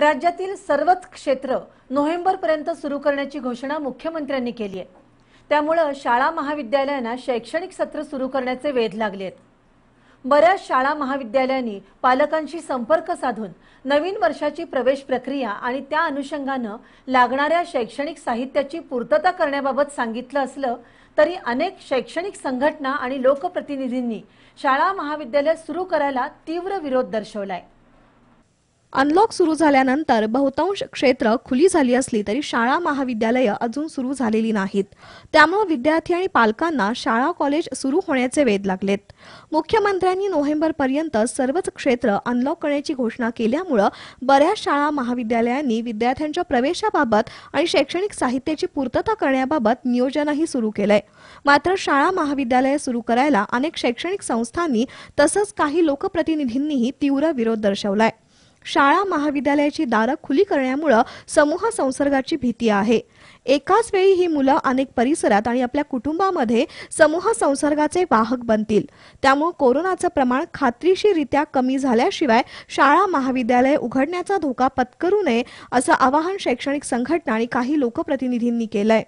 राज्यातील सर्वच क्षेत्र नोव्हेंबरपर्यंत सुरू करण्याची घोषणा मुख्यमंत्र्यांनी केली आहे त्यामुळं शाळा महाविद्यालयांना शैक्षणिक सत्र सुरू करण्याचे वेध लागले आहेत बऱ्याच शाळा महाविद्यालयांनी पालकांशी संपर्क साधून नवीन वर्षाची प्रवेश प्रक्रिया आणि त्या अनुषंगानं लागणाऱ्या शैक्षणिक साहित्याची पूर्तता करण्याबाबत सांगितलं असलं तरी अनेक शैक्षणिक संघटना आणि लोकप्रतिनिधींनी शाळा महाविद्यालय सुरू करायला तीव्र विरोध दर्शवलाय अनलॉक सुरू झाल्यानंतर बहुतांश क्षेत्र खुली झाली असली तरी शाळा महाविद्यालयं अजून सुरू झालेली नाहीत त्यामुळे विद्यार्थी आणि पालकांना शाळा कॉलेज सुरू होण्याचे वेद लागलेत मुख्यमंत्र्यांनी नोव्हेंबरपर्यंत सर्वच क्षेत्र अनलॉक करण्याची घोषणा केल्यामुळं बऱ्याच शाळा महाविद्यालयांनी विद्यार्थ्यांच्या प्रवेशाबाबत आणि शैक्षणिक साहित्याची पूर्तता करण्याबाबत नियोजनही सुरू केलंय मात्र शाळा महाविद्यालय सुरू करायला अनेक शैक्षणिक संस्थांनी तसंच काही लोकप्रतिनिधींनीही तीव्र विरोध दर्शवलाय शाळा महाविद्यालयाची दारं खुली करण्यामुळं समूह संसर्गाची भीती आहे एकाच वेळी ही मुलं अनेक परिसरात आणि आपल्या कुटुंबामध्ये समूह संसर्गाचे वाहक बनतील त्यामुळे कोरोनाचं प्रमाण खात्रीशीरित्या कमी झाल्याशिवाय शाळा महाविद्यालय उघडण्याचा धोका पत्करू नये असं आवाहन शैक्षणिक संघटना आणि काही लोकप्रतिनिधींनी केलंय